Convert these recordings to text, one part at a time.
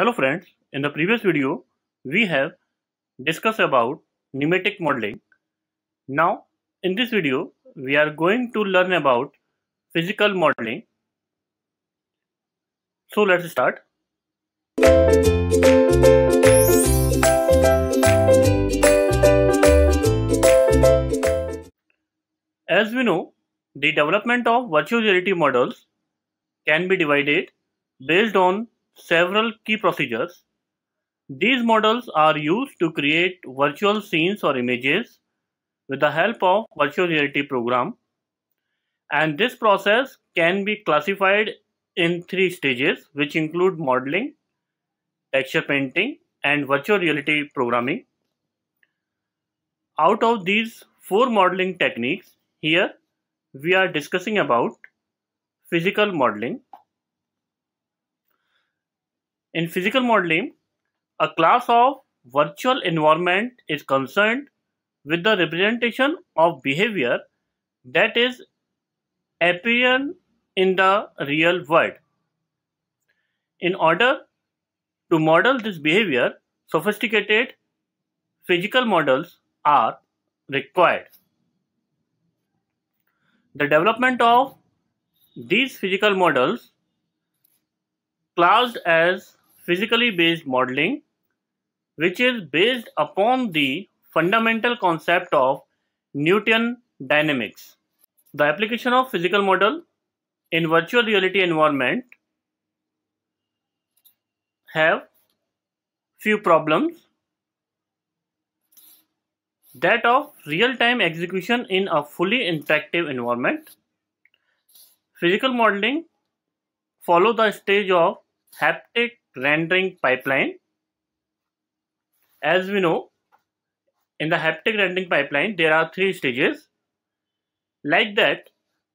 Hello friends, in the previous video we have discussed about pneumatic modeling. Now in this video we are going to learn about physical modeling. So let's start. As we know, the development of virtual reality models can be divided based on several key procedures. These models are used to create virtual scenes or images with the help of virtual reality program. And this process can be classified in three stages, which include modeling, texture painting, and virtual reality programming. Out of these four modeling techniques, here we are discussing about physical modeling, in physical modeling, a class of virtual environment is concerned with the representation of behavior that is appearing in the real world. In order to model this behavior, sophisticated physical models are required. The development of these physical models classed as physically based modeling, which is based upon the fundamental concept of Newton dynamics. The application of physical model in virtual reality environment have few problems that of real-time execution in a fully interactive environment. Physical modeling follow the stage of haptic rendering pipeline. As we know, in the haptic rendering pipeline, there are three stages. Like that,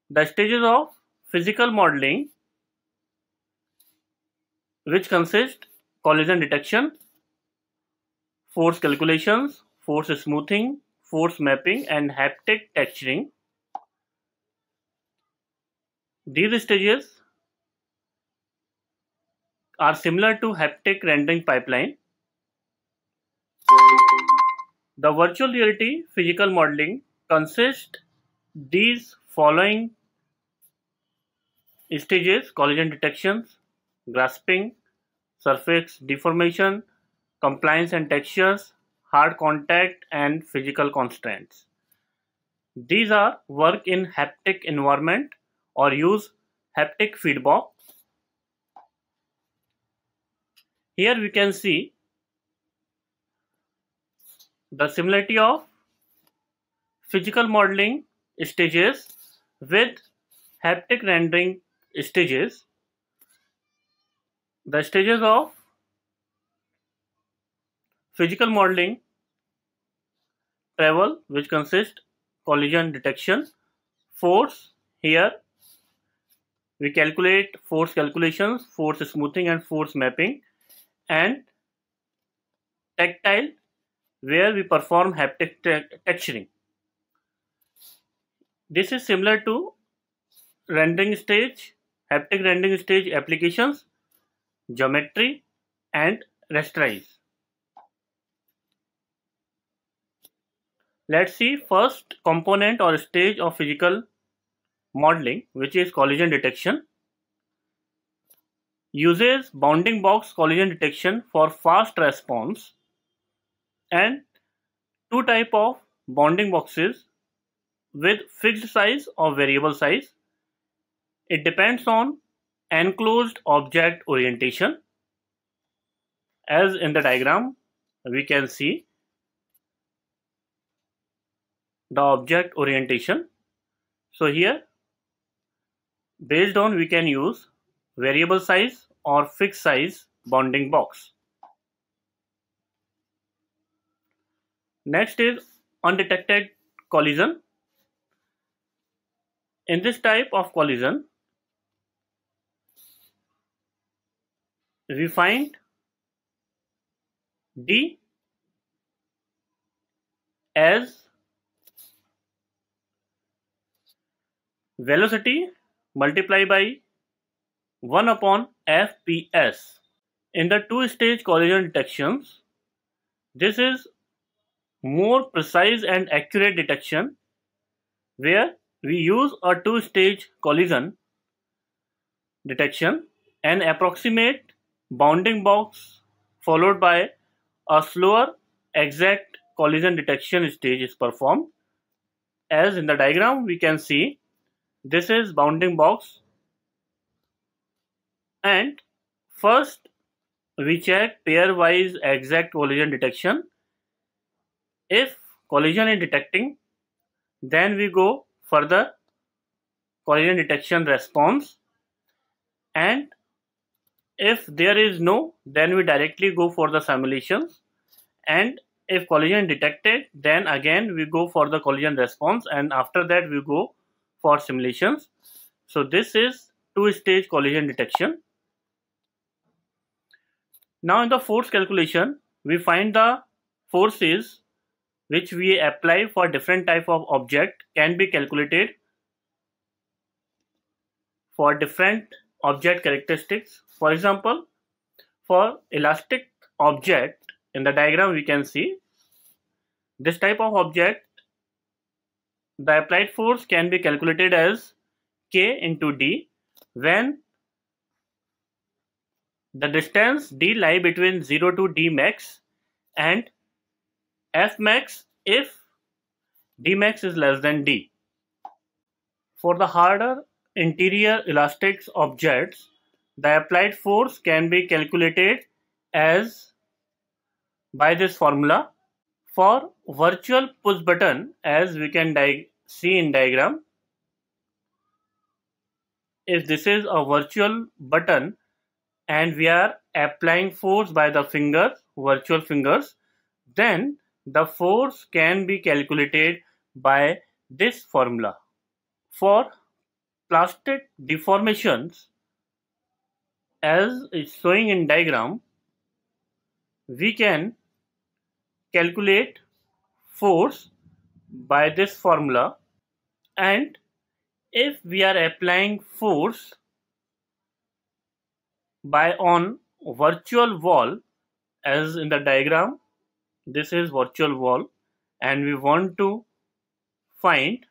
the stages of physical modeling, which consist collision detection, force calculations, force smoothing, force mapping and haptic texturing. These stages are similar to haptic rendering pipeline. The virtual reality physical modeling consists these following stages collision detections, grasping, surface deformation, compliance and textures, hard contact and physical constraints. These are work in haptic environment or use haptic feedback Here we can see the similarity of physical modeling stages with haptic rendering stages. The stages of physical modeling travel which consist collision detection force here we calculate force calculations force smoothing and force mapping and tactile where we perform haptic texturing. This is similar to rendering stage, haptic rendering stage applications, geometry and rasterize. Let's see first component or stage of physical modeling which is collision detection uses bounding box collision detection for fast response and two type of bounding boxes with fixed size or variable size. It depends on enclosed object orientation. As in the diagram, we can see the object orientation. So here, based on we can use variable size or fixed size bonding box. Next is undetected collision. In this type of collision, we find D as velocity multiplied by 1 upon FPS. In the two-stage collision detections, this is more precise and accurate detection where we use a two-stage collision detection and approximate bounding box followed by a slower exact collision detection stage is performed. As in the diagram we can see this is bounding box and first we check pairwise exact collision detection if collision is detecting then we go further collision detection response and if there is no then we directly go for the simulations and if collision detected then again we go for the collision response and after that we go for simulations so this is two stage collision detection now in the force calculation, we find the forces which we apply for different type of object can be calculated for different object characteristics. For example, for elastic object in the diagram we can see this type of object the applied force can be calculated as k into d when the distance d lie between 0 to d max and f max if d max is less than d. For the harder interior elastic objects, the applied force can be calculated as by this formula for virtual push button as we can see in diagram if this is a virtual button and we are applying force by the fingers, virtual fingers, then the force can be calculated by this formula. For plastic deformations, as is showing in diagram, we can calculate force by this formula and if we are applying force by on virtual wall as in the diagram this is virtual wall and we want to find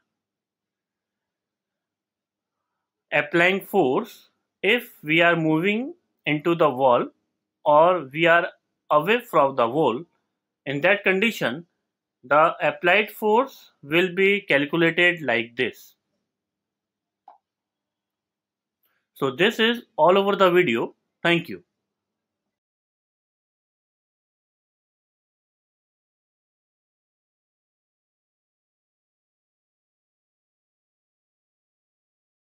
applying force if we are moving into the wall or we are away from the wall in that condition the applied force will be calculated like this so this is all over the video Thank you.